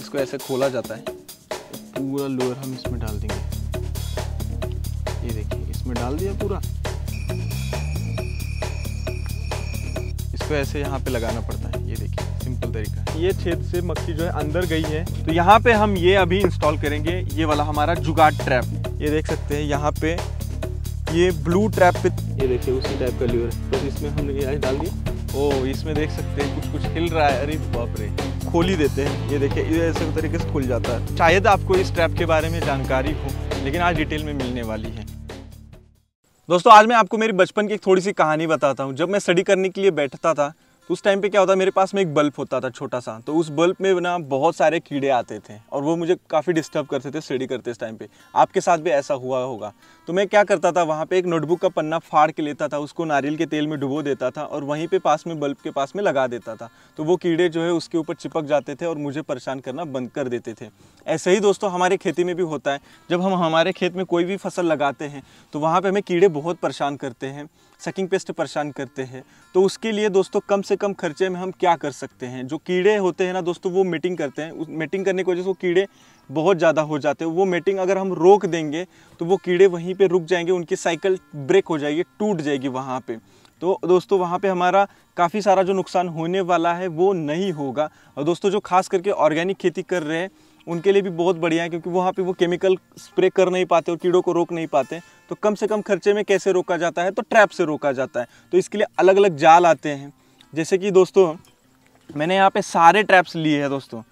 इसको ऐसे खोला जाता है पूरा लोअर हम इसमें डाल देंगे ये देखिए इसमें डाल दिया पूरा इसको ऐसे यहाँ पे लगाना पड़ता है ये देखिए सिंपल तरीका है ये छेद से मक्खी जो है अंदर गई है तो यहाँ पे हम ये अभी इंस्टॉल करेंगे ये वाला हमारा जुगाड़ ट्रैप ये देख सकते हैं यहाँ पे ये ब्लू ट्रैप पे ये देखिए उसी टाइप का ल्यूर है तो इसमें हमने ये डाल दिए ओ इसमें देख सकते हैं कुछ कुछ हिल रहा है अरे बाप रे खोल ही देते हैं ये देखिए ये ऐसे तरीके से खुल जाता है शायद आपको इस ट्रैप के बारे में जानकारी हो लेकिन आज डिटेल में मिलने वाली है दोस्तों आज मैं आपको मेरी बचपन की एक थोड़ी सी कहानी बताता हूँ जब मैं स्टडी करने के लिए बैठता था तो उस टाइम पे क्या होता मेरे पास में एक बल्ब होता था छोटा सा तो उस बल्ब में ना बहुत सारे कीड़े आते थे और वो मुझे काफ़ी डिस्टर्ब करते थे स्टडी करते इस टाइम पे आपके साथ भी ऐसा हुआ होगा तो मैं क्या करता था वहाँ पे एक नोटबुक का पन्ना फाड़ के लेता था उसको नारियल के तेल में डुबो देता था और वहीं पे पास में बल्ब के पास में लगा देता था तो वो कीड़े जो है उसके ऊपर चिपक जाते थे और मुझे परेशान करना बंद कर देते थे ऐसे ही दोस्तों हमारे खेती में भी होता है जब हम हमारे खेत में कोई भी फसल लगाते हैं तो वहाँ पर हमें कीड़े बहुत परेशान करते हैं सकिंग पेस्ट परेशान करते हैं तो उसके लिए दोस्तों कम से कम खर्चे में हम क्या कर सकते हैं जो कीड़े होते हैं ना दोस्तों वो मीटिंग करते हैं उस मीटिंग करने की वजह से वो कीड़े बहुत ज़्यादा हो जाते हैं वो मेटिंग अगर हम रोक देंगे तो वो कीड़े वहीं पे रुक जाएंगे उनकी साइकिल ब्रेक हो जाएगी टूट जाएगी वहाँ पे तो दोस्तों वहाँ पे हमारा काफ़ी सारा जो नुकसान होने वाला है वो नहीं होगा और दोस्तों जो खास करके ऑर्गेनिक खेती कर रहे हैं उनके लिए भी बहुत बढ़िया है क्योंकि वहाँ पे वो केमिकल स्प्रे कर नहीं पाते और कीड़ों को रोक नहीं पाते तो कम से कम खर्चे में कैसे रोका जाता है तो ट्रैप से रोका जाता है तो इसके लिए अलग अलग जाल आते हैं जैसे कि दोस्तों मैंने यहाँ पे सारे ट्रैप्स लिए हैं दोस्तों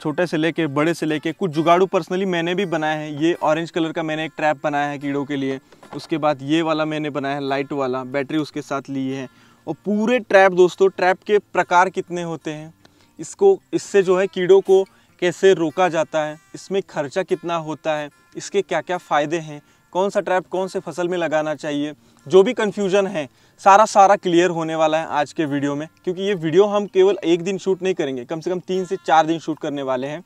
छोटे से लेके बड़े से लेके कुछ जुगाड़ू पर्सनली मैंने भी बनाया है ये ऑरेंज कलर का मैंने एक ट्रैप बनाया है कीड़ों के लिए उसके बाद ये वाला मैंने बनाया है लाइट वाला बैटरी उसके साथ ली है और पूरे ट्रैप दोस्तों ट्रैप के प्रकार कितने होते हैं इसको इससे जो है कीड़ों को कैसे रोका जाता है इसमें खर्चा कितना होता है इसके क्या क्या फ़ायदे हैं कौन सा ट्रैप कौन से फसल में लगाना चाहिए जो भी कन्फ्यूजन है सारा सारा क्लियर होने वाला है आज के वीडियो में क्योंकि ये वीडियो हम केवल एक दिन शूट नहीं करेंगे कम से कम तीन से चार दिन शूट करने वाले हैं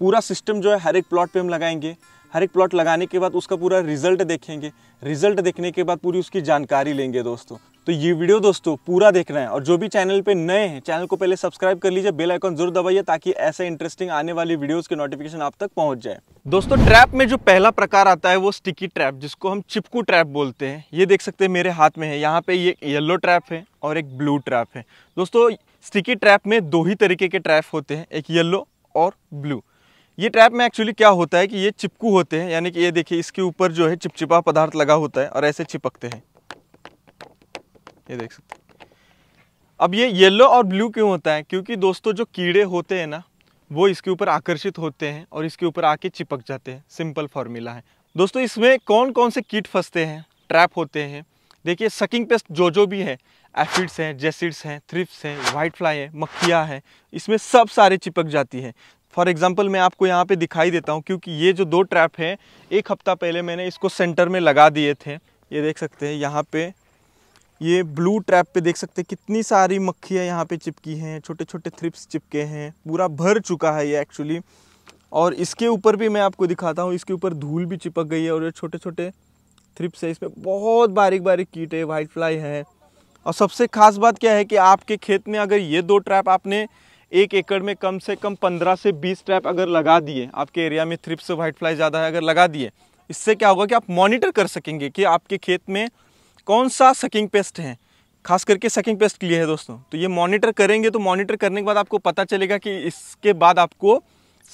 पूरा सिस्टम जो है हर एक प्लॉट पे हम लगाएंगे हर एक प्लॉट लगाने के बाद उसका पूरा रिजल्ट देखेंगे रिजल्ट देखने के बाद पूरी उसकी जानकारी लेंगे दोस्तों तो ये वीडियो दोस्तों पूरा देखना है और जो भी चैनल पे नए हैं चैनल को पहले सब्सक्राइब कर लीजिए बेल आइकन जरूर दबाइए ताकि ऐसे इंटरेस्टिंग आने वाली वीडियोस के नोटिफिकेशन आप तक पहुंच जाए दोस्तों ट्रैप में जो पहला प्रकार आता है वो स्टिकी ट्रैप जिसको हम चिपकू ट्रैप बोलते हैं ये देख सकते हैं मेरे हाथ में है यहाँ पे ये येलो ट्रैप है और एक ब्लू ट्रैप है दोस्तों स्टिकी ट्रैप में दो ही तरीके के ट्रैप होते हैं एक येल्लो और ब्लू ये ट्रैप में एक्चुअली क्या होता है कि ये चिपकू होते हैं यानी कि ये देखिए इसके ऊपर जो है चिपचिपा पदार्थ लगा होता है और ऐसे चिपकते हैं ये देख सकते अब ये येलो और ब्लू क्यों होता है क्योंकि दोस्तों जो कीड़े होते हैं ना वो इसके ऊपर आकर्षित होते हैं और इसके ऊपर आके चिपक जाते हैं सिंपल फॉर्मूला है दोस्तों इसमें कौन कौन से कीट फंसते हैं ट्रैप होते हैं देखिए सकिंग पेस्ट जो जो भी है एफिड्स हैं जेसिड्स हैं थ्रिप्स हैं वाइट फ्लाई है मक्खिया है इसमें सब सारे चिपक जाती है फॉर एग्जाम्पल मैं आपको यहाँ पे दिखाई देता हूँ क्योंकि ये जो दो ट्रैप हैं एक हफ्ता पहले मैंने इसको सेंटर में लगा दिए थे ये देख सकते हैं यहाँ पे ये ब्लू ट्रैप पे देख सकते हैं कितनी सारी मक्खियाँ यहाँ पे चिपकी हैं छोटे छोटे थ्रिप्स चिपके हैं पूरा भर चुका है ये एक्चुअली और इसके ऊपर भी मैं आपको दिखाता हूँ इसके ऊपर धूल भी चिपक गई है और ये छोटे छोटे थ्रिप्स है इसमें बहुत बारीक बारीक कीट है वाइट फ्लाई है और सबसे ख़ास बात क्या है कि आपके खेत में अगर ये दो ट्रैप आपने एक एकड़ में कम से कम पंद्रह से बीस ट्रैप अगर लगा दिए आपके एरिया में थ्रिप्स व्हाइट फ्लाई ज़्यादा है अगर लगा दिए इससे क्या होगा कि आप मॉनिटर कर सकेंगे कि आपके खेत में कौन सा सकिंग पेस्ट है खास करके सकिंग पेस्ट के लिए है दोस्तों तो ये मॉनिटर करेंगे तो मॉनिटर करने के बाद आपको पता चलेगा कि इसके बाद आपको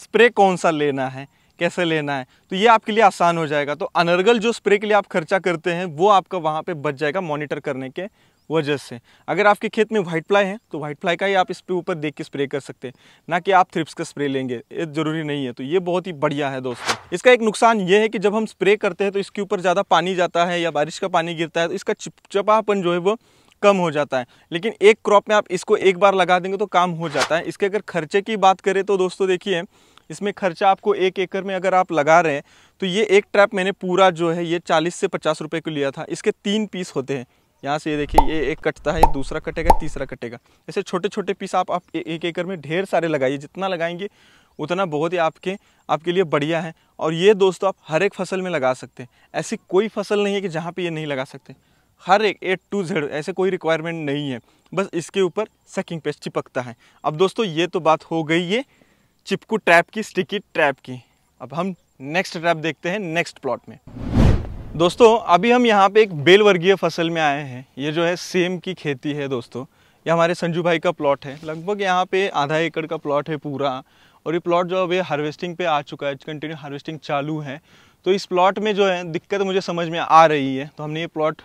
स्प्रे कौन सा लेना है कैसे लेना है तो ये आपके लिए आसान हो जाएगा तो अनर्गल जो स्प्रे के लिए आप खर्चा करते हैं वो आपका वहाँ पे बच जाएगा मॉनिटर करने के वजह से अगर आपके खेत में व्हाइट फ्लाई है तो व्हाइट फ्लाई का ही आप इस पे ऊपर देख के स्प्रे कर सकते हैं ना कि आप थ्रिप्स का स्प्रे लेंगे ये ज़रूरी नहीं है तो ये बहुत ही बढ़िया है दोस्तों इसका एक नुकसान ये है कि जब हम स्प्रे करते हैं तो इसके ऊपर ज़्यादा पानी जाता है या बारिश का पानी गिरता है तो इसका चिपचपापन जो है वो कम हो जाता है लेकिन एक क्रॉप में आप इसको एक बार लगा देंगे तो काम हो जाता है इसके अगर खर्चे की बात करें तो दोस्तों देखिए इसमें खर्चा आपको एक एकड़ में अगर आप लगा रहे हैं तो ये एक ट्रैप मैंने पूरा जो है ये चालीस से पचास रुपये को लिया था इसके तीन पीस होते हैं यहाँ से ये देखिए ये एक कटता है ये दूसरा कटेगा तीसरा कटेगा ऐसे छोटे छोटे पीस आप, आप एक एकड़ में ढेर सारे लगाइए जितना लगाएंगे उतना बहुत ही आपके आपके लिए बढ़िया है और ये दोस्तों आप हर एक फसल में लगा सकते हैं ऐसी कोई फसल नहीं है कि जहाँ पर ये नहीं लगा सकते हर एक ए टू जेड ऐसे कोई रिक्वायरमेंट नहीं है बस इसके ऊपर सेकिंग पेस्ट चिपकता है अब दोस्तों ये तो बात हो गई ये चिपकू ट्रैप की स्टिकी ट्रैप की अब हम नेक्स्ट ट्रैप देखते हैं नेक्स्ट प्लॉट में दोस्तों अभी हम यहाँ पे एक बेलवर्गीय फसल में आए हैं ये जो है सेम की खेती है दोस्तों ये हमारे संजू भाई का प्लॉट है लगभग यहाँ पे आधा एकड़ का प्लॉट है पूरा और ये प्लॉट जो अभी हार्वेस्टिंग पे आ चुका है कंटिन्यू हार्वेस्टिंग चालू है तो इस प्लॉट में जो है दिक्कत मुझे समझ में आ रही है तो हमने ये प्लॉट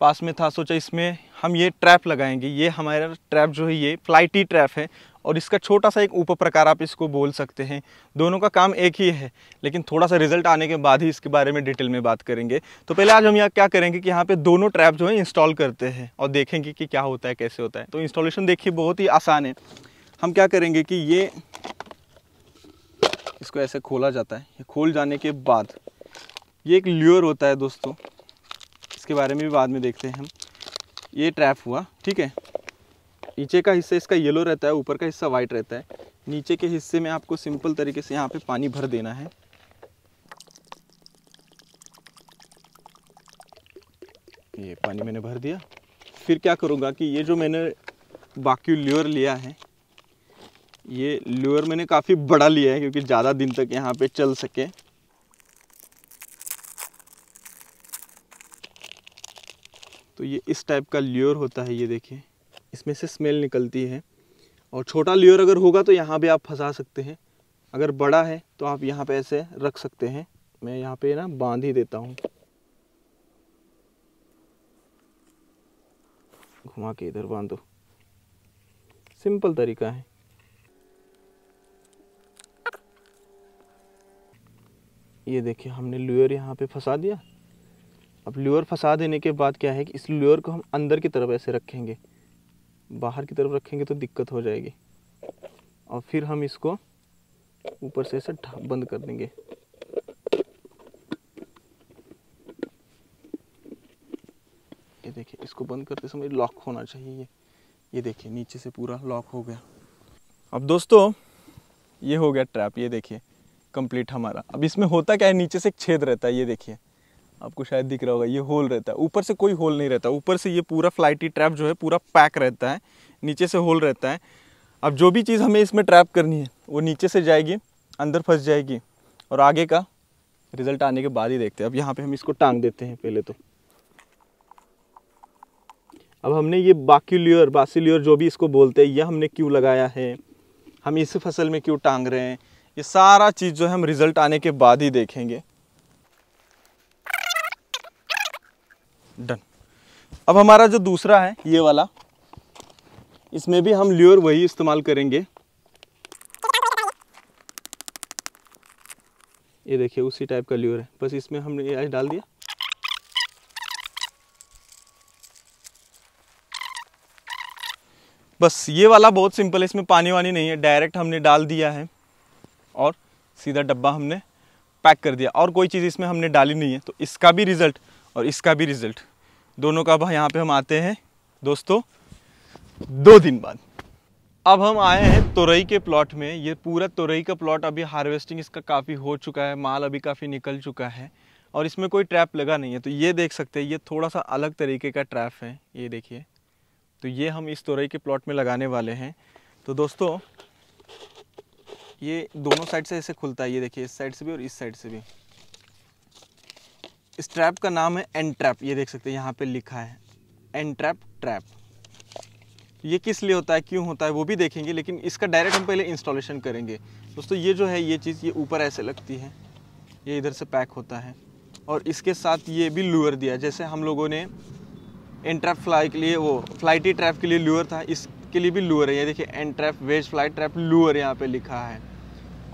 पास में था सोचा इसमें हम ये ट्रैप लगाएंगे ये हमारा ट्रैप जो है ये फ्लाइटी ट्रैप है और इसका छोटा सा एक उप प्रकार आप इसको बोल सकते हैं दोनों का काम एक ही है लेकिन थोड़ा सा रिजल्ट आने के बाद ही इसके बारे में डिटेल में बात करेंगे तो पहले आज हम यहाँ क्या करेंगे कि यहाँ पे दोनों ट्रैप जो है इंस्टॉल करते हैं और देखेंगे कि क्या होता है कैसे होता है तो इंस्टॉलेशन देखिए बहुत ही आसान है हम क्या करेंगे कि ये इसको ऐसे खोला जाता है ये खोल जाने के बाद ये एक ल्योर होता है दोस्तों इसके बारे में भी बाद में देखते हैं हम ये ट्रैप हुआ ठीक है नीचे का हिस्सा इसका येलो रहता है ऊपर का हिस्सा वाइट रहता है नीचे के हिस्से में आपको सिंपल तरीके से यहाँ पे पानी भर देना है ये पानी मैंने भर दिया फिर क्या करूँगा कि ये जो मैंने बाकी ल्योर लिया है ये ल्योर मैंने काफ़ी बड़ा लिया है क्योंकि ज़्यादा दिन तक यहाँ पे चल सके तो ये इस टाइप का ल्योर होता है ये देखिए इसमें से स्मेल निकलती है और छोटा लियोर अगर होगा तो यहाँ भी आप फंसा सकते हैं अगर बड़ा है तो आप यहाँ पे ऐसे रख सकते हैं मैं यहाँ पे ना बांध ही देता हूँ घुमा के इधर बांधो सिंपल तरीका है ये देखिए हमने लियोर यहाँ पे फंसा दिया अब लियोर फंसा देने के बाद क्या है कि इस लियोर को हम अंदर की तरफ ऐसे रखेंगे बाहर की तरफ रखेंगे तो दिक्कत हो जाएगी और फिर हम इसको ऊपर से ऐसे बंद कर देंगे ये देखिए इसको बंद करते समय लॉक होना चाहिए ये ये देखिए नीचे से पूरा लॉक हो गया अब दोस्तों ये हो गया ट्रैप ये देखिए कंप्लीट हमारा अब इसमें होता क्या है नीचे से एक छेद रहता है ये देखिए आपको शायद दिख रहा होगा ये होल रहता है ऊपर से कोई होल नहीं रहता ऊपर से ये पूरा फ्लाइटी ट्रैप जो है पूरा पैक रहता है नीचे से होल रहता है अब जो भी चीज़ हमें इसमें ट्रैप करनी है वो नीचे से जाएगी अंदर फंस जाएगी और आगे का रिजल्ट आने के बाद ही देखते हैं अब यहाँ पे हम इसको टांग देते हैं पहले तो अब हमने ये बाकी बासी बासिलियर जो भी इसको बोलते हैं ये हमने क्यों लगाया है हम इस फसल में क्यों टांग रहे हैं ये सारा चीज़ जो है हम रिज़ल्ट आने के बाद ही देखेंगे डन अब हमारा जो दूसरा है ये वाला इसमें भी हम ल्योर वही इस्तेमाल करेंगे ये देखिए उसी टाइप का ल्योर है बस इसमें हमने ये आज डाल दिया बस ये वाला बहुत सिंपल है इसमें पानी वानी नहीं है डायरेक्ट हमने डाल दिया है और सीधा डब्बा हमने पैक कर दिया और कोई चीज़ इसमें हमने डाली नहीं है तो इसका भी रिज़ल्ट और इसका भी रिज़ल्ट दोनों का अब यहाँ पे हम आते हैं दोस्तों दो दिन बाद अब हम आए हैं तुरई के प्लॉट में ये पूरा तुरई का प्लॉट अभी हार्वेस्टिंग इसका काफ़ी हो चुका है माल अभी काफ़ी निकल चुका है और इसमें कोई ट्रैप लगा नहीं है तो ये देख सकते हैं ये थोड़ा सा अलग तरीके का ट्रैप है ये देखिए तो ये हम इस तुरई के प्लॉट में लगाने वाले हैं तो दोस्तों ये दोनों साइड से ऐसे खुलता है ये देखिए इस साइड से भी और इस साइड से भी इस ट्रैप का नाम है एन ट्रैप ये देख सकते हैं यहाँ पे लिखा है एन ट्रैप ट्रैप ये किस लिए होता है क्यों होता है वो भी देखेंगे लेकिन इसका डायरेक्ट हम पहले इंस्टॉलेशन करेंगे दोस्तों ये जो है ये चीज़ ये ऊपर ऐसे लगती है ये इधर से पैक होता है और इसके साथ ये भी लूअर दिया जैसे हम लोगों ने एन ट्रैप फ्लाई के लिए वो फ्लाइटी ट्रैप के लिए लूअर था इसके लिए भी लूअर है ये देखिए एन ट्रैप वेज फ्लाई ट्रैप लूअर यहाँ पर लिखा है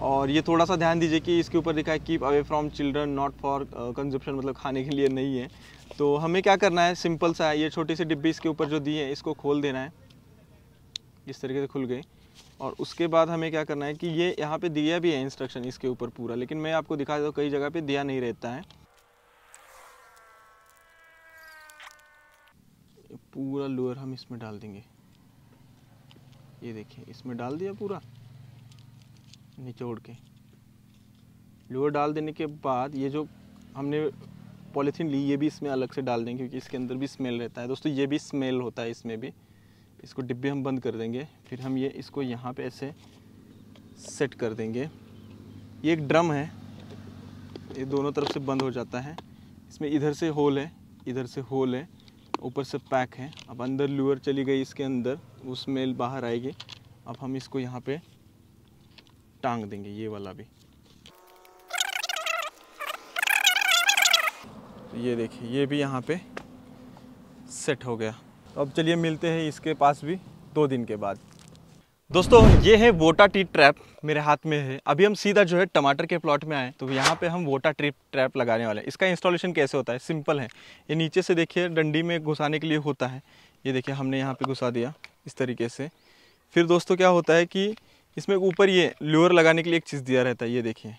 और ये थोड़ा सा ध्यान दीजिए कि इसके ऊपर लिखा है keep away from children not for consumption मतलब खाने के लिए नहीं है तो हमें क्या करना है सिंपल सा है ये छोटी सी डिब्बी इसके ऊपर जो दी है इसको खोल देना है इस तरीके से खुल गई और उसके बाद हमें क्या करना है कि ये यहाँ पे दिया भी है इंस्ट्रक्शन इसके ऊपर पूरा लेकिन मैं आपको दिखा देता हूँ कई जगह पे दिया नहीं रहता है पूरा लोअर हम इसमें डाल देंगे ये देखिए इसमें डाल दिया पूरा निचोड़ के लोअर डाल देने के बाद ये जो हमने पॉलीथीन ली ये भी इसमें अलग से डाल देंगे क्योंकि इसके अंदर भी स्मेल रहता है दोस्तों ये भी स्मेल होता है इसमें भी इसको डिब्बे हम बंद कर देंगे फिर हम ये इसको यहाँ पे ऐसे सेट कर देंगे ये एक ड्रम है ये दोनों तरफ से बंद हो जाता है इसमें इधर से होल है इधर से होल है ऊपर से पैक है अब अंदर लुअर चली गई इसके अंदर वो स्मेल बाहर आएगी अब हम इसको यहाँ पे टांग देंगे ये वाला भी ये देखिए ये भी यहाँ पे सेट हो गया तो अब चलिए मिलते हैं इसके पास भी दो दिन के बाद दोस्तों ये है वोटा टी ट्रैप मेरे हाथ में है अभी हम सीधा जो है टमाटर के प्लॉट में आए तो यहाँ पे हम वोटा ट्रिप ट्रैप लगाने वाले हैं इसका इंस्टॉलेशन कैसे होता है सिंपल है ये नीचे से देखिए डंडी में घुसाने के लिए होता है ये देखिए हमने यहाँ पे घुसा दिया इस तरीके से फिर दोस्तों क्या होता है कि इसमें ऊपर ये ल्योर लगाने के लिए एक चीज़ दिया रहता है ये देखिए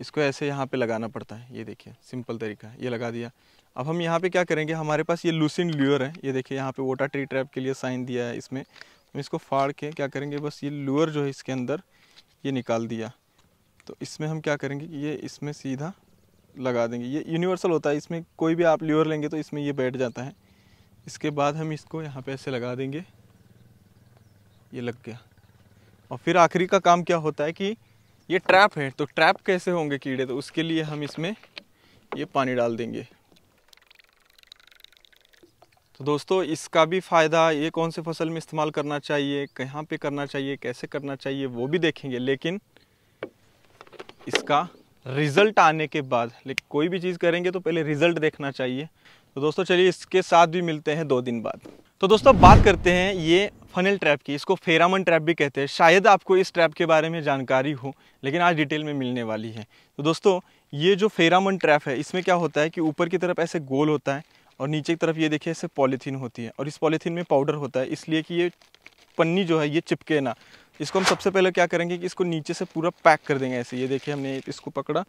इसको ऐसे यहाँ पे लगाना पड़ता है ये देखिए सिंपल तरीका है ये लगा दिया अब हम यहाँ पे क्या करेंगे हमारे पास ये लूसिन ल्योर है ये देखिए यहाँ पे वोटा ट्री ट्रैप के लिए साइन दिया है इसमें हम इसको फाड़ के क्या करेंगे बस ये ल्योर जो है इसके अंदर ये निकाल दिया तो इसमें हम क्या करेंगे कि ये इसमें सीधा लगा देंगे ये यूनिवर्सल होता है इसमें कोई भी आप ल्योर लेंगे तो इसमें ये बैठ जाता है इसके बाद हम इसको यहाँ पर ऐसे लगा देंगे ये लग गया और फिर आखिरी का काम क्या होता है कि ये ट्रैप है तो ट्रैप कैसे होंगे कीड़े तो उसके लिए हम इसमें ये पानी डाल देंगे तो दोस्तों इसका भी फ़ायदा ये कौन से फसल में इस्तेमाल करना चाहिए कहाँ पे करना चाहिए कैसे करना चाहिए वो भी देखेंगे लेकिन इसका रिज़ल्ट आने के बाद लेकिन कोई भी चीज़ करेंगे तो पहले रिज़ल्ट देखना चाहिए तो दोस्तों चलिए इसके साथ भी मिलते हैं दो दिन बाद तो दोस्तों बात करते हैं ये फनल ट्रैप की इसको फेरामन ट्रैप भी कहते हैं शायद आपको इस ट्रैप के बारे में जानकारी हो लेकिन आज डिटेल में मिलने वाली है तो दोस्तों ये जो फेरामन ट्रैप है इसमें क्या होता है कि ऊपर की तरफ ऐसे गोल होता है और नीचे की तरफ ये देखिए ऐसे पॉलीथीन होती है और इस पॉलीथीन में पाउडर होता है इसलिए कि ये पन्नी जो है ये चिपके ना इसको हम सबसे पहले क्या करेंगे कि इसको नीचे से पूरा पैक कर देंगे ऐसे ये देखिए हमने इसको पकड़ा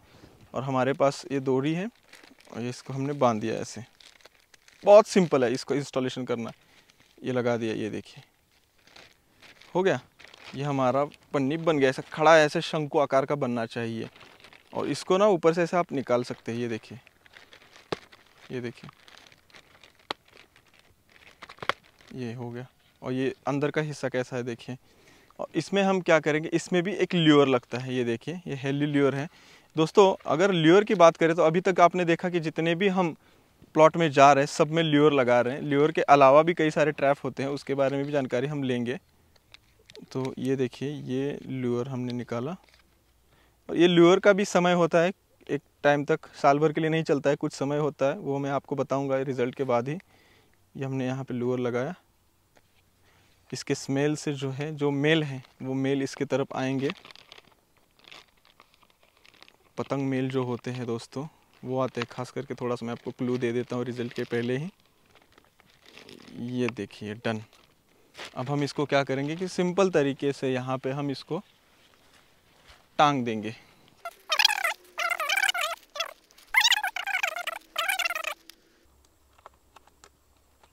और हमारे पास ये दोरी है और इसको हमने बांध दिया ऐसे बहुत सिंपल है इसको इंस्टॉलेशन करना ये लगा दिया ये देखिए हो गया ये हमारा पन्नी बन गया ऐसा खड़ा ऐसे शंकु आकार का बनना चाहिए और इसको ना ऊपर से ऐसे आप निकाल सकते हैं ये देखिए ये देखिए ये हो गया और ये अंदर का हिस्सा कैसा है देखिए और इसमें हम क्या करेंगे इसमें भी एक ल्योर लगता है ये देखिए ये हेली ल्योर है दोस्तों अगर ल्योर की बात करें तो अभी तक आपने देखा कि जितने भी हम प्लॉट में जा रहे हैं सब में ल्योर लगा रहे हैं ल्योर के अलावा भी कई सारे ट्रैप होते हैं उसके बारे में भी जानकारी हम लेंगे तो ये देखिए ये ल्यूअर हमने निकाला और ये ल्यूअर का भी समय होता है एक टाइम तक साल भर के लिए नहीं चलता है कुछ समय होता है वो मैं आपको बताऊंगा रिज़ल्ट के बाद ही ये हमने यहाँ पे ल्यूअर लगाया इसके स्मेल से जो है जो मेल है वो मेल इसके तरफ आएंगे पतंग मेल जो होते हैं दोस्तों वो आते हैं खास करके थोड़ा सा मैं आपको क्लू दे देता हूँ रिज़ल्ट के पहले ही ये देखिए डन अब हम इसको क्या करेंगे कि सिंपल तरीके से यहाँ पे हम इसको टांग देंगे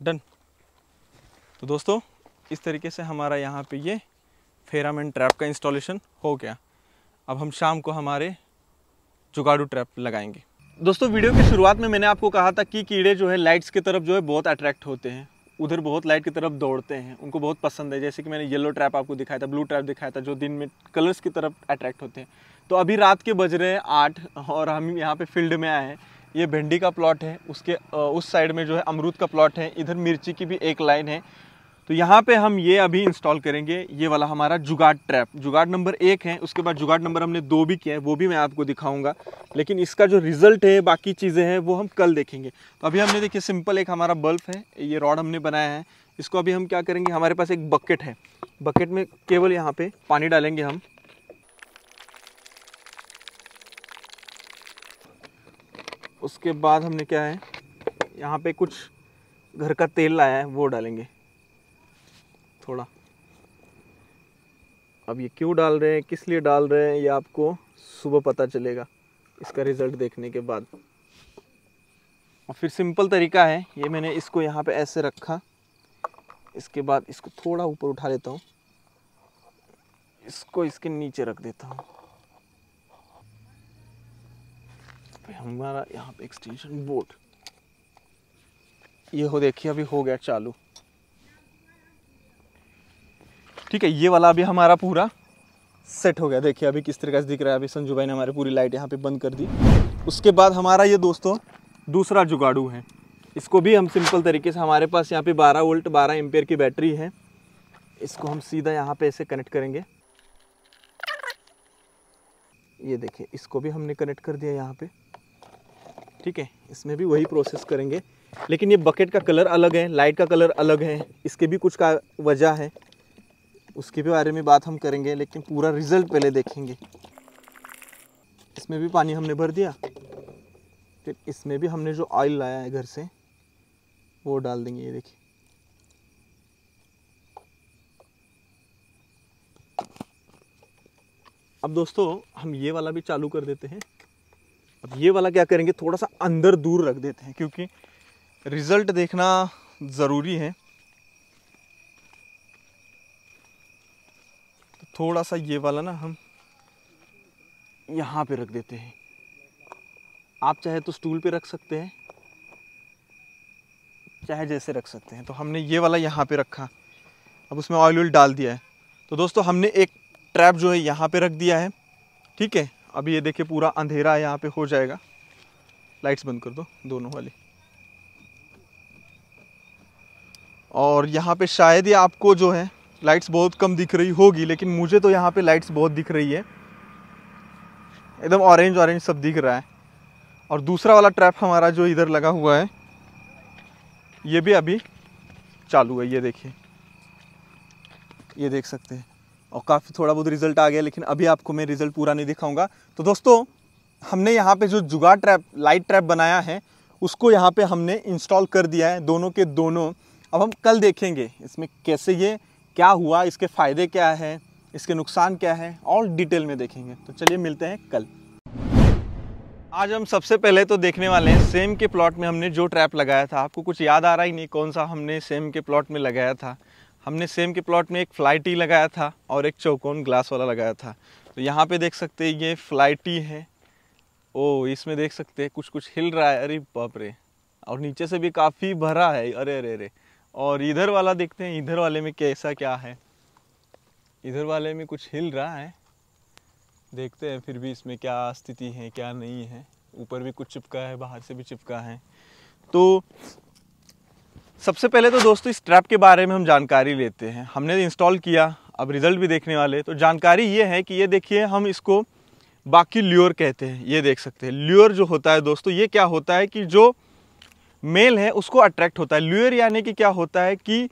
डन तो दोस्तों इस तरीके से हमारा यहाँ पे ये फेरामैन ट्रैप का इंस्टॉलेशन हो गया अब हम शाम को हमारे जुगाड़ू ट्रैप लगाएंगे दोस्तों वीडियो की शुरुआत में मैंने आपको कहा था कि कीड़े जो है लाइट्स की तरफ जो है बहुत अट्रैक्ट होते हैं उधर बहुत लाइट की तरफ दौड़ते हैं उनको बहुत पसंद है जैसे कि मैंने येलो ट्रैप आपको दिखाया था ब्लू ट्रैप दिखाया था जो दिन में कलर्स की तरफ अट्रैक्ट होते हैं तो अभी रात के बज रहे हैं आठ और हम यहाँ पे फील्ड में आए हैं ये भिंडी का प्लॉट है उसके उस साइड में जो है अमरूद का प्लॉट है इधर मिर्ची की भी एक लाइन है तो यहाँ पे हम ये अभी इंस्टॉल करेंगे ये वाला हमारा जुगाड़ ट्रैप जुगाड़ नंबर एक है उसके बाद जुगाड़ नंबर हमने दो भी किया है वो भी मैं आपको दिखाऊंगा लेकिन इसका जो रिजल्ट है बाकी चीज़ें हैं वो हम कल देखेंगे तो अभी हमने देखिए सिंपल एक हमारा बल्ब है ये रॉड हमने बनाया है इसको अभी हम क्या करेंगे हमारे पास एक बकेट है बकेट में केवल यहाँ पर पानी डालेंगे हम उसके बाद हमने क्या है यहाँ पे कुछ घर का तेल लाया है वो डालेंगे थोड़ा अब ये क्यों डाल रहे हैं किस लिए डाल रहे हैं ये आपको सुबह पता चलेगा इसका रिज़ल्ट देखने के बाद और फिर सिंपल तरीका है ये मैंने इसको यहाँ पे ऐसे रखा इसके बाद इसको थोड़ा ऊपर उठा लेता हूँ इसको इसके नीचे रख देता हूँ तो हमारा यहाँ पे एक्सटेंशन बोर्ड ये हो देखिए अभी हो गया चालू ठीक है ये वाला अभी हमारा पूरा सेट हो गया देखिए अभी किस तरीके से दिख रहा है अभी संजू भाई ने हमारी पूरी लाइट यहाँ पे बंद कर दी उसके बाद हमारा ये दोस्तों दूसरा जुगाड़ू है इसको भी हम सिंपल तरीके से हमारे पास यहाँ पे 12 वोल्ट 12 एम्पेयर की बैटरी है इसको हम सीधा यहाँ पे ऐसे कनेक्ट करेंगे ये देखिए इसको भी हमने कनेक्ट कर दिया यहाँ पे ठीक है इसमें भी वही प्रोसेस करेंगे लेकिन ये बकेट का कलर अलग है लाइट का कलर अलग है इसके भी कुछ का वजह है उसके भी बारे में बात हम करेंगे लेकिन पूरा रिजल्ट पहले देखेंगे इसमें भी पानी हमने भर दिया फिर इसमें भी हमने जो ऑयल लाया है घर से वो डाल देंगे ये देखिए अब दोस्तों हम ये वाला भी चालू कर देते हैं अब ये वाला क्या करेंगे थोड़ा सा अंदर दूर रख देते हैं क्योंकि रिज़ल्ट देखना ज़रूरी है थोड़ा सा ये वाला ना हम यहाँ पे रख देते हैं आप चाहे तो स्टूल पे रख सकते हैं चाहे जैसे रख सकते हैं तो हमने ये वाला यहाँ पे रखा अब उसमें ऑयल ऑयल डाल दिया है तो दोस्तों हमने एक ट्रैप जो है यहाँ पे रख दिया है ठीक है अब ये देखिए पूरा अंधेरा यहाँ पे हो जाएगा लाइट्स बंद कर दो दोनों वाली और यहाँ पे शायद ही आपको जो है लाइट्स बहुत कम दिख रही होगी लेकिन मुझे तो यहाँ पे लाइट्स बहुत दिख रही है एकदम ऑरेंज ऑरेंज सब दिख रहा है और दूसरा वाला ट्रैप हमारा जो इधर लगा हुआ है ये भी अभी चालू है ये देखिए ये देख सकते हैं और काफ़ी थोड़ा बहुत रिजल्ट आ गया लेकिन अभी आपको मैं रिजल्ट पूरा नहीं दिखाऊंगा तो दोस्तों हमने यहाँ पे जो जुगाड़ ट्रैप लाइट ट्रैप बनाया है उसको यहाँ पे हमने इंस्टॉल कर दिया है दोनों के दोनों अब हम कल देखेंगे इसमें कैसे ये क्या हुआ इसके फ़ायदे क्या है इसके नुकसान क्या है और डिटेल में देखेंगे तो चलिए मिलते हैं कल आज हम सबसे पहले तो देखने वाले हैं सेम के प्लॉट में हमने जो ट्रैप लगाया था आपको कुछ याद आ रहा ही नहीं कौन सा हमने सेम के प्लॉट में लगाया था हमने सेम के प्लॉट में एक फ्लाइटी लगाया था और एक चौकोन ग्लास वाला लगाया था तो यहाँ पे देख सकते हैं ये फ्लाइटी है ओ इसमें देख सकते हैं कुछ कुछ हिल रहा है अरे बाप रे और नीचे से भी काफ़ी भरा है अरे अरे अरे और इधर वाला देखते हैं इधर वाले में कैसा क्या है इधर वाले में कुछ हिल रहा है देखते हैं फिर भी इसमें क्या स्थिति है क्या नहीं है ऊपर भी कुछ चिपका है बाहर से भी चिपका है तो सबसे पहले तो दोस्तों इस ट्रैप के बारे में हम जानकारी लेते हैं हमने इंस्टॉल किया अब रिज़ल्ट भी देखने वाले तो जानकारी ये है कि ये देखिए हम इसको बाकी ल्योर कहते हैं ये देख सकते हैं ल्योर जो होता है दोस्तों ये क्या होता है कि जो मेल है उसको अट्रैक्ट होता है ल्यूर यानी कि क्या होता है कि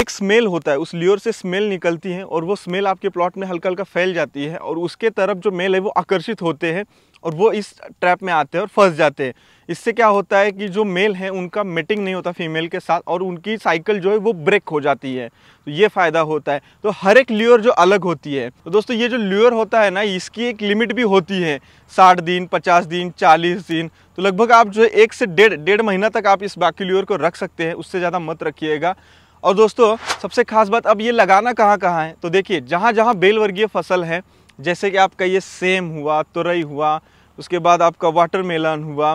एक स्मेल होता है उस लियोर से स्मेल निकलती है और वो स्मेल आपके प्लॉट में हल्का हल्का फैल जाती है और उसके तरफ जो मेल है वो आकर्षित होते हैं और वो इस ट्रैप में आते हैं और फंस जाते हैं इससे क्या होता है कि जो मेल है उनका मेटिंग नहीं होता फीमेल के साथ और उनकी साइकिल जो है वो ब्रेक हो जाती है तो ये फ़ायदा होता है तो हर एक ल्योर जो अलग होती है तो दोस्तों ये जो ल्योर होता है ना इसकी एक लिमिट भी होती है साठ दिन पचास दिन चालीस दिन तो लगभग आप जो है एक से डेढ़ डेढ़ महीना तक आप इस बाकी ल्योर को रख सकते हैं उससे ज़्यादा मत रखिएगा और दोस्तों सबसे खास बात अब ये लगाना कहाँ कहाँ है तो देखिए जहाँ जहाँ बेलवर्गीय फसल है जैसे कि आपका ये सेम हुआ तुरई हुआ उसके बाद आपका वाटर मेलन हुआ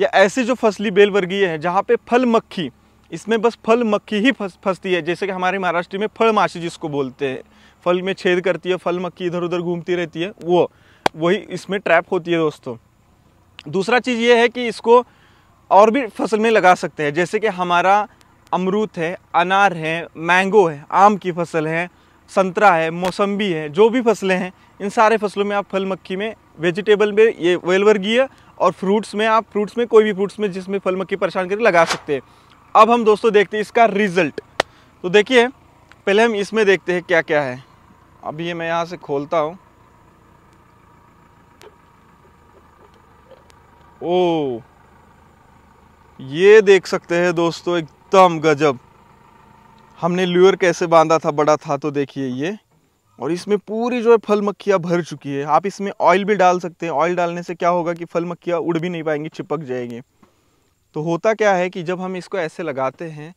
या ऐसी जो फसली बेलवर्गीय है जहाँ पे फल मक्खी इसमें बस फल मक्खी ही फस फंसती है जैसे कि हमारे महाराष्ट्र में फल माशी जिसको बोलते हैं फल में छेद करती है फल मक्खी इधर उधर घूमती रहती है वो वही इसमें ट्रैप होती है दोस्तों दूसरा चीज़ ये है कि इसको और भी फसल में लगा सकते हैं जैसे कि हमारा अमरूद है अनार है मैंगो है आम की फसल है संतरा है मौसम्बी है जो भी फसलें हैं इन सारे फसलों में आप फल मक्खी में वेजिटेबल में ये वेलवर्गीय और फ्रूट्स में आप फ्रूट्स में कोई भी फ्रूट्स में जिसमें फल मक्खी परेशान करके लगा सकते हैं अब हम दोस्तों देखते हैं इसका रिजल्ट तो देखिए पहले हम इसमें देखते हैं क्या क्या है अभी ये मैं यहाँ से खोलता हूँ ओ ये देख सकते हैं दोस्तों एक एकदम तो गजब हमने ल्यूर कैसे बांधा था बड़ा था तो देखिए ये और इसमें पूरी जो है फल मक्खियाँ भर चुकी है आप इसमें ऑयल भी डाल सकते हैं ऑयल डालने से क्या होगा कि फल मक्खियाँ उड़ भी नहीं पाएंगी चिपक जाएंगी तो होता क्या है कि जब हम इसको ऐसे लगाते हैं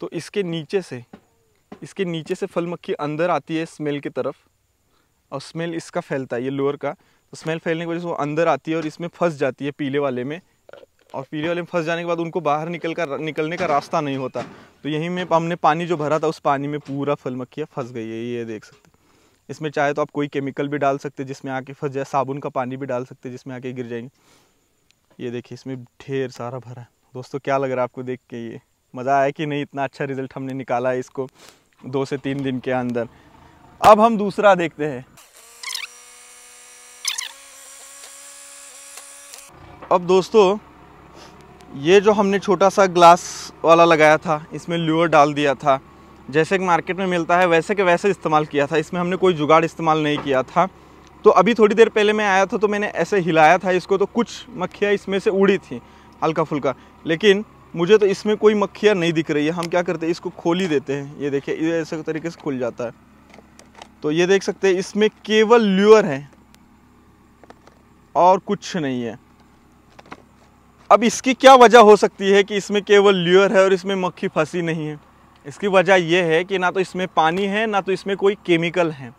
तो इसके नीचे से इसके नीचे से फल मक्खी अंदर आती है स्मेल की तरफ और स्मेल इसका फैलता है ये लोअर का तो स्मेल फैलने की वजह से वो अंदर आती है और इसमें फंस जाती है पीले वाले में और पीले वाले में फंस जाने के बाद उनको बाहर निकल कर निकलने का रास्ता नहीं होता तो यहीं में हमने पानी जो भरा था उस पानी में पूरा फल मक्खियाँ फंस गई है ये देख सकते इसमें चाहे तो आप कोई केमिकल भी डाल सकते जिसमें आके फंस जाए साबुन का पानी भी डाल सकते जिसमें आके गिर जाएंगे ये देखिए इसमें ढेर सारा भरा है दोस्तों क्या लग रहा है आपको देख के ये मज़ा आया कि नहीं इतना अच्छा रिजल्ट हमने निकाला है इसको दो से तीन दिन के अंदर अब हम दूसरा देखते हैं अब दोस्तों ये जो हमने छोटा सा ग्लास वाला लगाया था इसमें ल्यूअर डाल दिया था जैसे कि मार्केट में मिलता है वैसे के वैसे इस्तेमाल किया था इसमें हमने कोई जुगाड़ इस्तेमाल नहीं किया था तो अभी थोड़ी देर पहले मैं आया था तो मैंने ऐसे हिलाया था इसको तो कुछ मक्खियाँ इसमें से उड़ी थी हल्का फुल्का लेकिन मुझे तो इसमें कोई मक्खियाँ नहीं दिख रही है हम क्या करते हैं इसको खोल ही देते हैं ये देखिए ये ऐसे तरीके से खुल जाता है तो ये देख सकते हैं इसमें केवल ल्यूअर है और कुछ नहीं है अब इसकी क्या वजह हो सकती है कि इसमें केवल ल्यूर है और इसमें मक्खी फंसी नहीं है इसकी वजह यह है कि ना तो इसमें पानी है ना तो इसमें कोई केमिकल है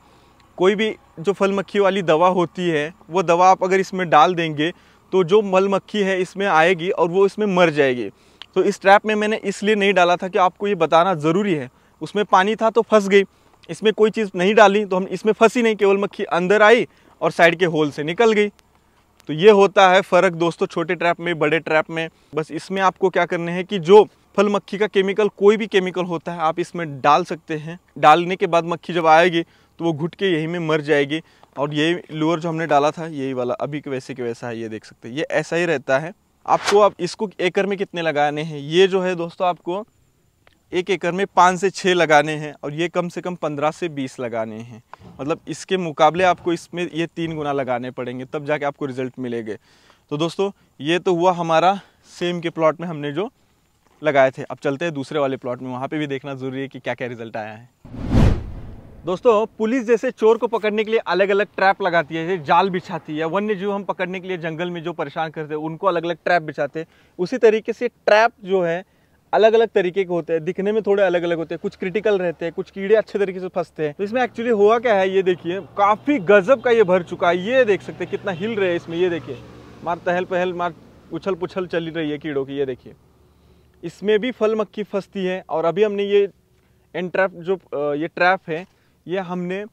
कोई भी जो फल मक्खी वाली दवा होती है वो दवा आप अगर इसमें डाल देंगे तो जो मल मक्खी है इसमें आएगी और वो इसमें मर जाएगी तो इस ट्रैप में मैंने इसलिए नहीं डाला था कि आपको ये बताना ज़रूरी है उसमें पानी था तो फंस गई इसमें कोई चीज़ नहीं डाली तो हम इसमें फंसी नहीं केवल मक्खी अंदर आई और साइड के होल से निकल गई तो ये होता है फ़र्क दोस्तों छोटे ट्रैप में बड़े ट्रैप में बस इसमें आपको क्या करने हैं कि जो फल मक्खी का केमिकल कोई भी केमिकल होता है आप इसमें डाल सकते हैं डालने के बाद मक्खी जब आएगी तो वो घुट के यहीं में मर जाएगी और यही लोअर जो हमने डाला था यही वाला अभी के वैसे के वैसा है ये देख सकते हैं ये ऐसा ही रहता है आपको अब आप इसको एकड़ में कितने लगाने हैं ये जो है दोस्तों आपको एक एकड़ में पाँच से छः लगाने हैं और ये कम से कम पंद्रह से बीस लगाने हैं मतलब इसके मुकाबले आपको इसमें ये तीन गुना लगाने पड़ेंगे तब जाके आपको रिजल्ट मिलेंगे तो दोस्तों ये तो हुआ हमारा सेम के प्लॉट में हमने जो लगाए थे अब चलते हैं दूसरे वाले प्लॉट में वहाँ पे भी देखना ज़रूरी है कि क्या क्या रिजल्ट आया है दोस्तों पुलिस जैसे चोर को पकड़ने के लिए अलग अलग ट्रैप लगाती है जाल बिछाती है वन्य जीव हम पकड़ने के लिए जंगल में जो परेशान करते हैं उनको अलग अलग ट्रैप बिछाते हैं उसी तरीके से ट्रैप जो है अलग अलग तरीके के होते हैं दिखने में थोड़े अलग अलग होते हैं कुछ क्रिटिकल रहते हैं कुछ कीड़े अच्छे तरीके से फंसते हैं तो इसमें एक्चुअली हुआ क्या है ये देखिए काफ़ी गजब का ये भर चुका है ये देख सकते हैं कितना हिल रहे हैं इसमें ये देखिए मार तहल पहल मार उछल पुछल चली रही है कीड़ों की ये देखिए इसमें भी फल मक्खी फंसती है और अभी हमने ये एंट्रैप जो ये ट्रैप है ये हमने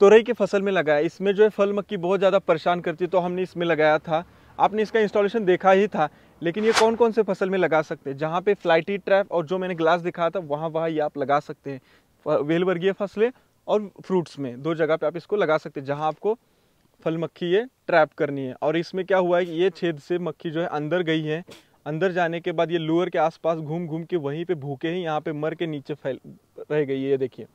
तुरई की फसल में लगाया इसमें जो है फल मक्खी बहुत ज़्यादा परेशान करती है तो हमने इसमें लगाया था आपने इसका इंस्टॉलेशन देखा ही था लेकिन ये कौन कौन से फसल में लगा सकते हैं जहाँ पे फ्लाइटी ट्रैप और जो मैंने ग्लास दिखाया था वहाँ वहाँ ये आप लगा सकते हैं वेलवर्गीय फसलें और फ्रूट्स में दो जगह पे आप इसको लगा सकते हैं जहाँ आपको फल मक्खी ये ट्रैप करनी है और इसमें क्या हुआ है कि ये छेद से मक्खी जो है अंदर गई है अंदर जाने के बाद ये लोअर के आसपास घूम घूम के वहीं पर भूखे ही यहाँ पर मर के नीचे फैल रह गई है ये देखिए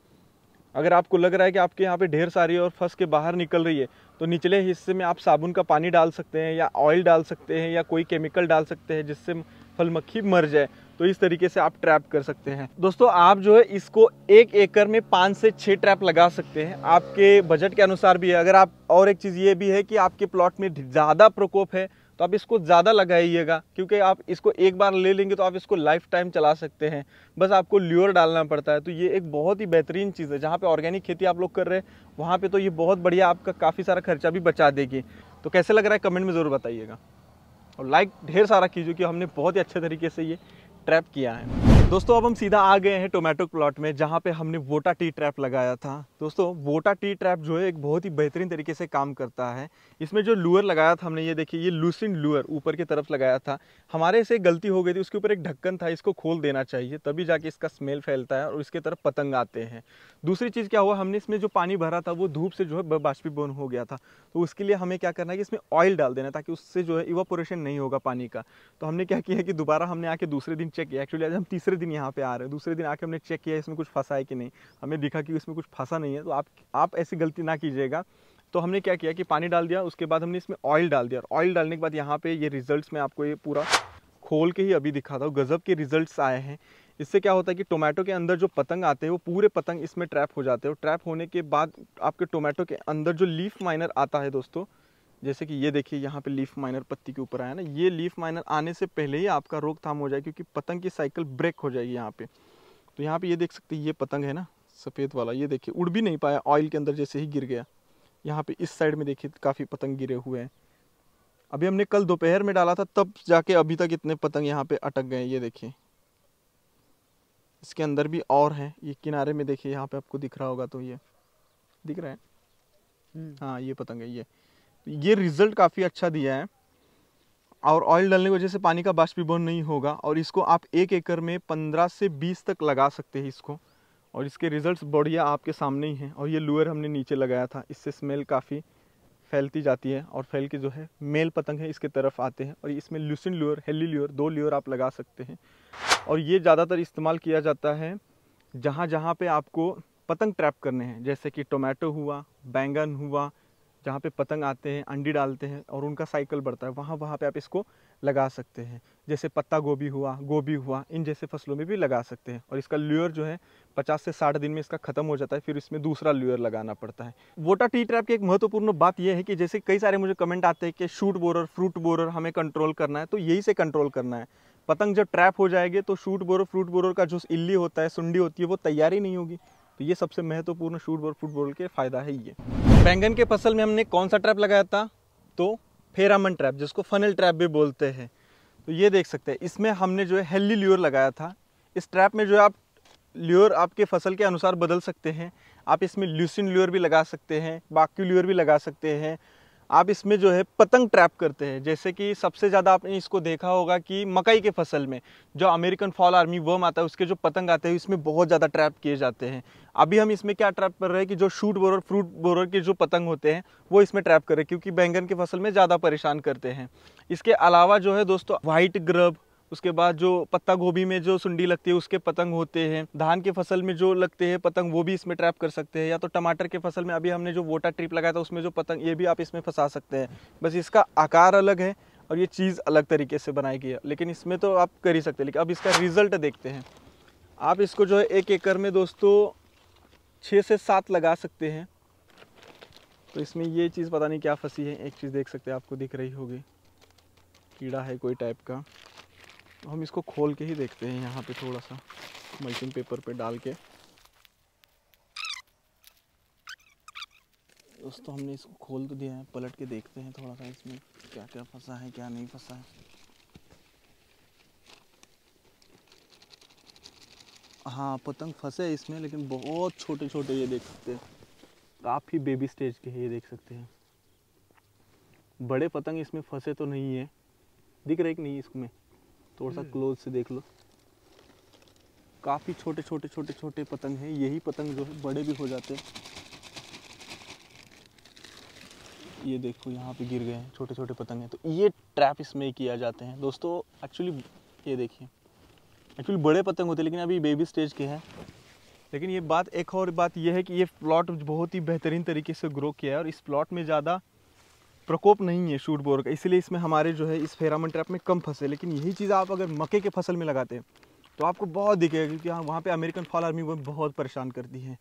अगर आपको लग रहा है कि आपके यहाँ पे ढेर सारी और फंस के बाहर निकल रही है तो निचले हिस्से में आप साबुन का पानी डाल सकते हैं या ऑयल डाल सकते हैं या कोई केमिकल डाल सकते हैं जिससे फल मक्खी मर जाए तो इस तरीके से आप ट्रैप कर सकते हैं दोस्तों आप जो है इसको एक एकड़ में पाँच से छः ट्रैप लगा सकते हैं आपके बजट के अनुसार भी है अगर आप और एक चीज़ ये भी है कि आपके प्लॉट में ज़्यादा प्रकोप है तो आप इसको ज़्यादा लगाइएगा क्योंकि आप इसको एक बार ले लेंगे तो आप इसको लाइफ टाइम चला सकते हैं बस आपको ल्योर डालना पड़ता है तो ये एक बहुत ही बेहतरीन चीज़ है जहाँ पे ऑर्गेनिक खेती आप लोग कर रहे हैं वहाँ पे तो ये बहुत बढ़िया आपका काफ़ी सारा खर्चा भी बचा देगी तो कैसे लग रहा है कमेंट में ज़रूर बताइएगा और लाइक ढेर सारा कीजिए कि हमने बहुत ही अच्छे तरीके से ये ट्रैप किया है दोस्तों अब हम सीधा आ गए हैं टोमेटो प्लॉट में जहाँ पे हमने वोटा टी ट्रैप लगाया था दोस्तों वोटा टी ट्रैप जो है एक बहुत ही बेहतरीन तरीके से काम करता है इसमें जो लूअर लगाया था हमने ये देखिए ये लूसिन लूअर ऊपर की तरफ लगाया था हमारे से गलती हो गई थी उसके ऊपर एक ढक्कन था इसको खोल देना चाहिए तभी जाके इसका स्मेल फैलता है और इसके तरफ पतंग आते हैं दूसरी चीज़ क्या हुआ हमने इसमें जो पानी भरा था वो धूप से जो है बोन हो गया था तो उसके लिए हमें क्या करना है कि इसमें ऑयल डाल देना ताकि उससे जो है इवापोरेशन नहीं होगा पानी का तो हमने क्या किया कि दोबारा हमने आके दूसरे दिन चेक किया एक्चुअली आज हम तीसरे दूसरे दिन यहाँ पे आ रहे हैं दूसरे दिन आके हमने चेक किया इसमें कुछ फंसा है कि नहीं हमें दिखा कि इसमें कुछ फंसा नहीं है तो आप आप ऐसी गलती ना कीजिएगा तो हमने क्या किया कि पानी डाल दिया उसके बाद हमने इसमें ऑयल डाल दिया और ऑयल डालने के बाद यहाँ पे ये रिजल्ट्स में आपको ये पूरा खोल के ही अभी दिखाता हूँ गज़ब के रिजल्ट्स आए हैं इससे क्या होता है कि टोमेटो के अंदर जो पतंग आते हैं वो पूरे पतंग इसमें ट्रैप हो जाते हैं और ट्रैप होने के बाद आपके टोमेटो के अंदर जो लीफ माइनर आता है दोस्तों जैसे कि ये देखिए यहाँ पे लीफ माइनर पत्ती के ऊपर आया ना ये लीफ माइनर आने से पहले ही आपका रोकथाम हो जाए क्योंकि पतंग की साइकिल ब्रेक हो जाएगी यहाँ पे तो यहाँ पे ये देख सकते हैं ये पतंग है ना सफ़ेद वाला ये देखिए उड़ भी नहीं पाया ऑयल के अंदर जैसे ही गिर गया यहाँ पे इस साइड में देखिए काफ़ी पतंग गिरे हुए हैं अभी हमने कल दोपहर में डाला था तब जाके अभी तक इतने पतंग यहाँ पे अटक गए ये देखिए इसके अंदर भी और हैं ये किनारे में देखिए यहाँ पे आपको दिख रहा होगा तो ये दिख रहा है हम्म। हाँ ये पतंग है ये ये रिज़ल्ट काफ़ी अच्छा दिया है और ऑयल डालने की वजह से पानी का बाष्पीभवन नहीं होगा और इसको आप एक एकड़ में पंद्रह से बीस तक लगा सकते हैं इसको और इसके रिज़ल्ट बढ़िया आपके सामने ही हैं और ये लुअर हमने नीचे लगाया था इससे स्मेल काफ़ी फैलती जाती है और फैल के जो है मेल पतंग है इसके तरफ आते हैं और इसमें लूसिन ल्यूर हेली ल्यूर दो ल्यूर आप लगा सकते हैं और ये ज़्यादातर इस्तेमाल किया जाता है जहाँ जहाँ पर आपको पतंग ट्रैप करने हैं जैसे कि टोमेटो हुआ बैंगन हुआ जहाँ पे पतंग आते हैं अंडी डालते हैं और उनका साइकिल बढ़ता है वहाँ वहाँ पे आप इसको लगा सकते हैं जैसे पत्ता गोभी हुआ गोभी हुआ इन जैसे फसलों में भी लगा सकते हैं और इसका ल्यूअर जो है 50 से 60 दिन में इसका ख़त्म हो जाता है फिर इसमें दूसरा ल्यूअर लगाना पड़ता है वोटा टी ट्रैप की एक महत्वपूर्ण बात यह है कि जैसे कई सारे मुझे कमेंट आते हैं कि शूट बोरर फ्रूट बोरर हमें कंट्रोल करना है तो यही से कंट्रोल करना है पतंग जब ट्रैप हो जाएगी तो शूट बोरर फ्रूट बोरर का जो इल्ली होता है सुंडी होती है वो तैयार ही नहीं होगी तो ये सबसे महत्वपूर्ण शूट बॉल फुटबॉल के फ़ायदा है ये बैंगन के फसल में हमने कौन सा ट्रैप लगाया था तो फेरामन ट्रैप जिसको फनल ट्रैप भी बोलते हैं तो ये देख सकते हैं इसमें हमने जो है हेल्ली ल्योर लगाया था इस ट्रैप में जो है आप ल्योर आपके फसल के अनुसार बदल सकते हैं आप इसमें ल्यूसिन ल्योर भी लगा सकते हैं बाकी ल्योर भी लगा सकते हैं आप इसमें जो है पतंग ट्रैप करते हैं जैसे कि सबसे ज़्यादा आपने इसको देखा होगा कि मकई के फसल में जो अमेरिकन फॉल आर्मी वर्म आता है उसके जो पतंग आते हैं इसमें बहुत ज़्यादा ट्रैप किए जाते हैं अभी हम इसमें क्या ट्रैप कर रहे हैं कि जो शूट बोरर फ्रूट बोरर के जो पतंग होते हैं वो इसमें ट्रैप कर रहे हैं क्योंकि बैंगन के फसल में ज़्यादा परेशान करते हैं इसके अलावा जो है दोस्तों वाइट ग्रब उसके बाद जो पत्ता गोभी में जो सुंडी लगती है उसके पतंग होते हैं धान के फसल में जो लगते हैं पतंग वो भी इसमें ट्रैप कर सकते हैं या तो टमाटर के फसल में अभी हमने जो वोटा ट्रिप लगाया था उसमें जो पतंग ये भी आप इसमें फंसा सकते हैं बस इसका आकार अलग है और ये चीज़ अलग तरीके से बनाई गई है लेकिन इसमें तो आप कर ही सकते हैं लेकिन अब इसका रिज़ल्ट देखते हैं आप इसको जो है एक एकड़ में दोस्तों छः से सात लगा सकते हैं तो इसमें ये चीज़ पता नहीं क्या फंसी है एक चीज़ देख सकते हैं आपको दिख रही होगी कीड़ा है कोई टाइप का तो हम इसको खोल के ही देखते हैं यहाँ पे थोड़ा सा मल्टिंग पेपर पे डाल के दोस्तों हमने इसको खोल तो दिया है पलट के देखते हैं थोड़ा सा इसमें क्या क्या फंसा है क्या नहीं फंसा है हाँ पतंग फंसे है इसमें लेकिन बहुत छोटे छोटे ये देख सकते हैं काफ़ी बेबी स्टेज के ये देख सकते हैं बड़े पतंग इसमें फंसे तो नहीं है दिख रहे कि नहीं इसमें थोड़ा सा क्लोज हम्म। से देख लो काफ़ी छोटे छोटे छोटे छोटे पतंग हैं यही पतंग जो है बड़े भी हो जाते हैं ये देखो यहाँ पे गिर गए हैं छोटे छोटे पतंग हैं तो ये ट्रैप इसमें किया जाते हैं दोस्तों एक्चुअली ये देखिए एक्चुअली बड़े पतंग होते हैं लेकिन अभी बेबी स्टेज के हैं लेकिन ये बात एक और बात यह है कि ये प्लॉट बहुत ही बेहतरीन तरीके से ग्रो किया है और इस प्लॉट में ज़्यादा प्रकोप नहीं है शूट बोर का इसलिए इसमें हमारे जो है इस फेरामन ट्रैप में कम फंसे लेकिन यही चीज़ आप अगर मक्के के फसल में लगाते हैं तो आपको बहुत दिखेगा क्योंकि हाँ वहाँ पर अमेरिकन फॉल आर्मी वो बहुत परेशान करती है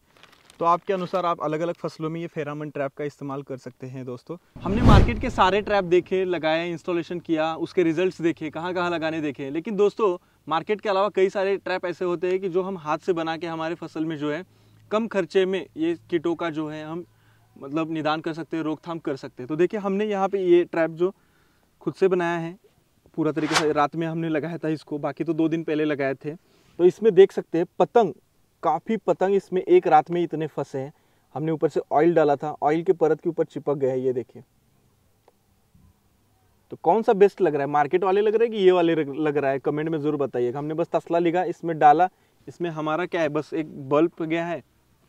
तो आपके अनुसार आप अलग अलग फसलों में ये फेरामन ट्रैप का इस्तेमाल कर सकते हैं दोस्तों हमने मार्केट के सारे ट्रैप देखे लगाए इंस्टॉलेशन किया उसके रिजल्ट्स देखे कहाँ कहाँ लगाने देखे लेकिन दोस्तों मार्केट के अलावा कई सारे ट्रैप ऐसे होते हैं कि जो हम हाथ से बना के हमारे फसल में जो है कम खर्चे में ये कीटों का जो है हम मतलब निदान कर सकते हैं रोकथाम कर सकते हैं तो देखिए हमने यहाँ पे ये ट्रैप जो खुद से बनाया है पूरा तरीके से रात में हमने लगाया था इसको बाकी तो दो दिन पहले लगाए थे तो इसमें देख सकते हैं पतंग काफ़ी पतंग इसमें एक रात में इतने फंसे हैं हमने ऊपर से ऑयल डाला था ऑयल के परत के ऊपर चिपक गया है ये देखिए तो कौन सा बेस्ट लग रहा है मार्केट वाले लग रहा है कि ये वाले लग रहा है कमेंट में ज़रूर बताइएगा हमने बस तसला लिखा इसमें डाला इसमें हमारा क्या है बस एक बल्ब गया है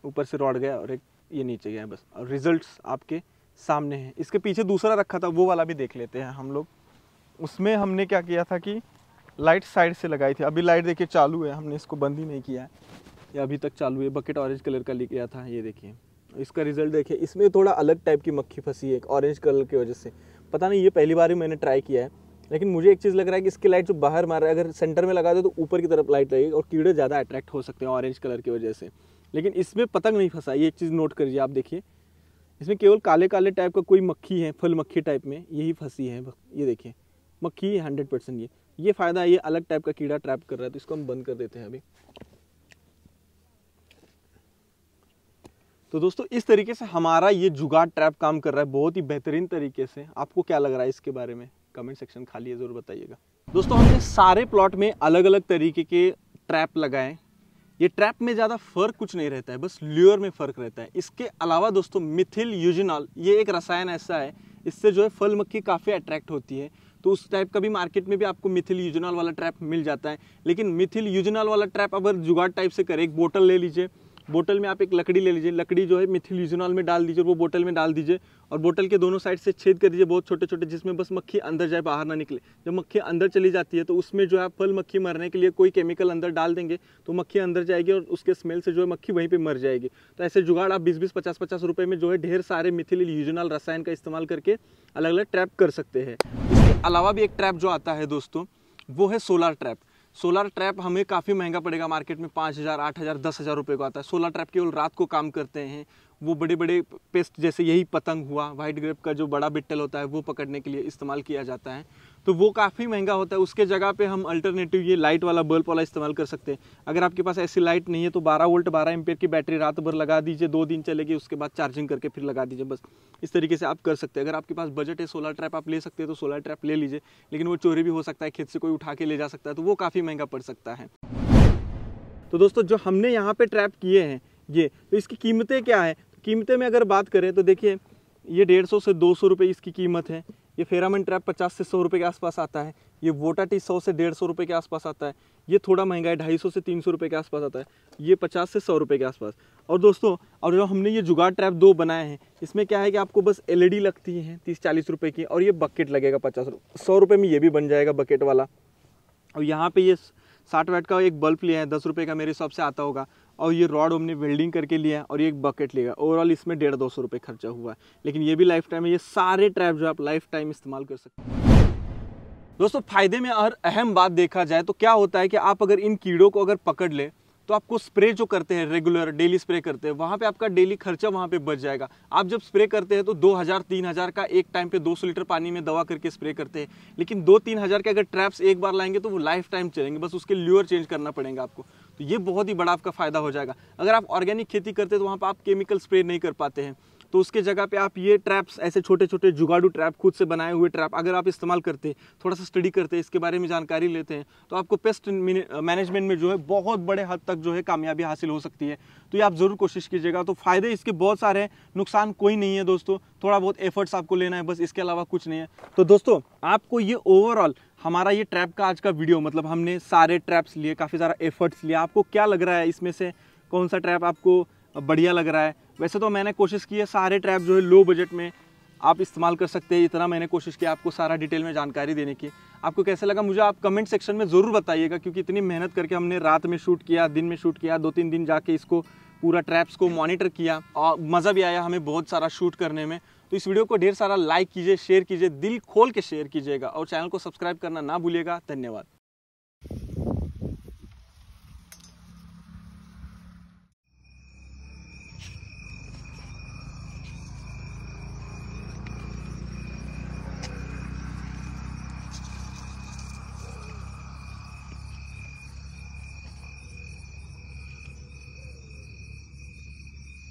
ऊपर से रोड गया और एक ये नीचे गया बस और रिज़ल्ट आपके सामने हैं इसके पीछे दूसरा रखा था वो वाला भी देख लेते हैं हम लोग उसमें हमने क्या किया था कि लाइट साइड से लगाई थी अभी लाइट देखिए चालू है हमने इसको बंद ही नहीं किया है ये अभी तक चालू है बकेट ऑरेंज कलर का लिख गया था ये देखिए इसका रिजल्ट देखिए इसमें थोड़ा अलग टाइप की मक्खी फंसी है ऑरेंज कलर की वजह से पता नहीं ये पहली बार ही मैंने ट्राई किया है लेकिन मुझे एक चीज़ लग रहा है कि इसकी लाइट जो बाहर मार रहा है अगर सेंटर में लगा दो तो ऊपर की तरफ लाइट लगेगी और कीड़े ज़्यादा अट्रैक्ट हो सकते हैं ऑरेंज कलर की वजह से लेकिन इसमें पतंग नहीं फंसा ये एक चीज़ नोट करिए आप देखिए इसमें केवल काले काले टाइप का कोई मक्खी है फल मक्खी टाइप में यही फंसी है ये देखिए मक्खी है हंड्रेड परसेंट ये ये फ़ायदा है ये अलग टाइप का कीड़ा ट्रैप कर रहा है तो इसको हम बंद कर देते हैं अभी तो दोस्तों इस तरीके से हमारा ये जुगाड़ ट्रैप काम कर रहा है बहुत ही बेहतरीन तरीके से आपको क्या लग रहा है इसके बारे में कमेंट सेक्शन खाली है ज़रूर बताइएगा दोस्तों हमने सारे प्लॉट में अलग अलग तरीके के ट्रैप लगाए ये ट्रैप में ज़्यादा फर्क कुछ नहीं रहता है बस ल्योर में फ़र्क रहता है इसके अलावा दोस्तों मिथिल यूजिनॉल ये एक रसायन ऐसा है इससे जो है फल मक्खी काफ़ी अट्रैक्ट होती है तो उस टाइप का भी मार्केट में भी आपको मिथिल यूजनॉल वाला ट्रैप मिल जाता है लेकिन मिथिल यूजनॉल वाला ट्रैप अगर जुगाड़ टाइप से करें एक बोटल ले लीजिए बोतल में आप एक लकड़ी ले लीजिए लकड़ी जो है मिथिलीजनॉल में डाल दीजिए वो बोतल में डाल दीजिए और बोतल के दोनों साइड से छेद कर दीजिए बहुत छोटे छोटे जिसमें बस मक्खी अंदर जाए बाहर ना निकले जब मक्खी अंदर चली जाती है तो उसमें जो है फल मक्खी मरने के लिए कोई केमिकल अंदर डाल देंगे तो मक्खी अंदर जाएगी और उसके स्मेल से जो है मक्खी वहीं पर मर जाएगी तो ऐसे जुगाड़ आप बीस बीस पचास पचास रुपये में जो है ढेर सारे मिथिलीजनॉल रसायन का इस्तेमाल करके अलग अलग ट्रैप कर सकते हैं इसके अलावा भी एक ट्रैप जो आता है दोस्तों वो है सोलार ट्रैप सोलर ट्रैप हमें काफ़ी महंगा पड़ेगा मार्केट में पाँच हज़ार आठ हज़ार दस हज़ार रुपये का आता है सोलर ट्रैप केवल रात को काम करते हैं वो बड़े बड़े पेस्ट जैसे यही पतंग हुआ वाइट ग्रेप का जो बड़ा बिट्टल होता है वो पकड़ने के लिए इस्तेमाल किया जाता है तो वो काफ़ी महंगा होता है उसके जगह पे हम अल्टरनेटिव ये लाइट वाला बल्ब वाला इस्तेमाल कर सकते हैं अगर आपके पास ऐसी लाइट नहीं है तो 12 वोल्ट 12 एम्पेयर की बैटरी रात भर लगा दीजिए दो दिन चलेगी उसके बाद चार्जिंग करके फिर लगा दीजिए बस इस तरीके से आप कर सकते हैं अगर आपके पास बजट है सोलर ट्रैप आप ले सकते हैं तो सोलर ट्रैप ले लीजिए लेकिन वो चोरी भी हो सकता है खेत से कोई उठा के ले जा सकता है तो वो काफ़ी महंगा पड़ सकता है तो दोस्तों जो हमने यहाँ पर ट्रैप किए हैं ये तो इसकी कीमतें क्या है कीमतें में अगर बात करें तो देखिए ये डेढ़ सौ से दो सौ रुपये इसकी कीमत है ये फेरामन ट्रैप पचास से सौ रुपये के आसपास आता है ये वोटा टी सौ से डेढ़ सौ रुपये के आसपास आता है ये थोड़ा महंगा है ढाई सौ से तीन सौ रुपये के आसपास आता है ये पचास से सौ रुपये के आसपास और दोस्तों और जो हमने ये जुगाड़ ट्रैप दो बनाए हैं इसमें क्या है कि आपको बस एल लगती है तीस चालीस रुपये की और ये बकेट लगेगा पचास सौ रुपये में ये भी बन जाएगा बकेट वाला और यहाँ पर ये साठ वाट का एक बल्ब लिया है दस रुपये का मेरे हिसाब से आता होगा और ये रॉड हमने वेल्डिंग करके लिया है और ये एक बकेट लिया ओवरऑल इसमें डेढ़ दो सौ रुपये खर्चा हुआ है लेकिन ये भी लाइफ टाइम है ये सारे ट्रैप जो आप लाइफ टाइम इस्तेमाल कर सकते हैं दोस्तों फायदे में और अहम बात देखा जाए तो क्या होता है कि आप अगर इन कीड़ों को अगर पकड़ ले तो आपको स्प्रे जो करते हैं रेगुलर डेली स्प्रे करते हैं वहाँ पे आपका डेली खर्चा वहाँ पे बच जाएगा आप जब स्प्रे करते हैं तो 2000 3000 का एक टाइम पे 200 लीटर पानी में दवा करके स्प्रे करते हैं लेकिन दो तीन हज़ार के अगर ट्रैप्स एक बार लाएंगे तो वो लाइफ टाइम चलेंगे बस उसके ल्यूअर चेंज करना पड़ेगा आपको तो ये बहुत ही बड़ा आपका फ़ायदा हो जाएगा अगर आप ऑर्गेनिक खेती करते तो वहाँ पर आप केमिकल स्प्रे नहीं कर पाते हैं तो उसके जगह पे आप ये ट्रैप्स ऐसे छोटे छोटे जुगाड़ू ट्रैप खुद से बनाए हुए ट्रैप अगर आप इस्तेमाल करते थोड़ा सा स्टडी करते इसके बारे में जानकारी लेते हैं तो आपको पेस्ट मैनेजमेंट में जो है बहुत बड़े हद तक जो है कामयाबी हासिल हो सकती है तो ये आप ज़रूर कोशिश कीजिएगा तो फ़ायदे इसके बहुत सारे हैं नुकसान कोई नहीं है दोस्तों थोड़ा बहुत एफर्ट्स आपको लेना है बस इसके अलावा कुछ नहीं है तो दोस्तों आपको ये ओवरऑल हमारा ये ट्रैप का आज का वीडियो मतलब हमने सारे ट्रैप्स लिए काफ़ी सारा एफर्ट्स लिया आपको क्या लग रहा है इसमें से कौन सा ट्रैप आपको बढ़िया लग रहा है वैसे तो मैंने कोशिश की है सारे ट्रैप जो है लो बजट में आप इस्तेमाल कर सकते हैं इतना मैंने कोशिश की आपको सारा डिटेल में जानकारी देने की आपको कैसा लगा मुझे आप कमेंट सेक्शन में ज़रूर बताइएगा क्योंकि इतनी मेहनत करके हमने रात में शूट किया दिन में शूट किया दो तीन दिन जाके इसको पूरा ट्रैप्स को मॉनिटर किया और मज़ा भी आया हमें बहुत सारा शूट करने में तो इस वीडियो को ढेर सारा लाइक कीजिए शेयर कीजिए दिल खोल के शेयर कीजिएगा और चैनल को सब्सक्राइब करना ना भूलिएगा धन्यवाद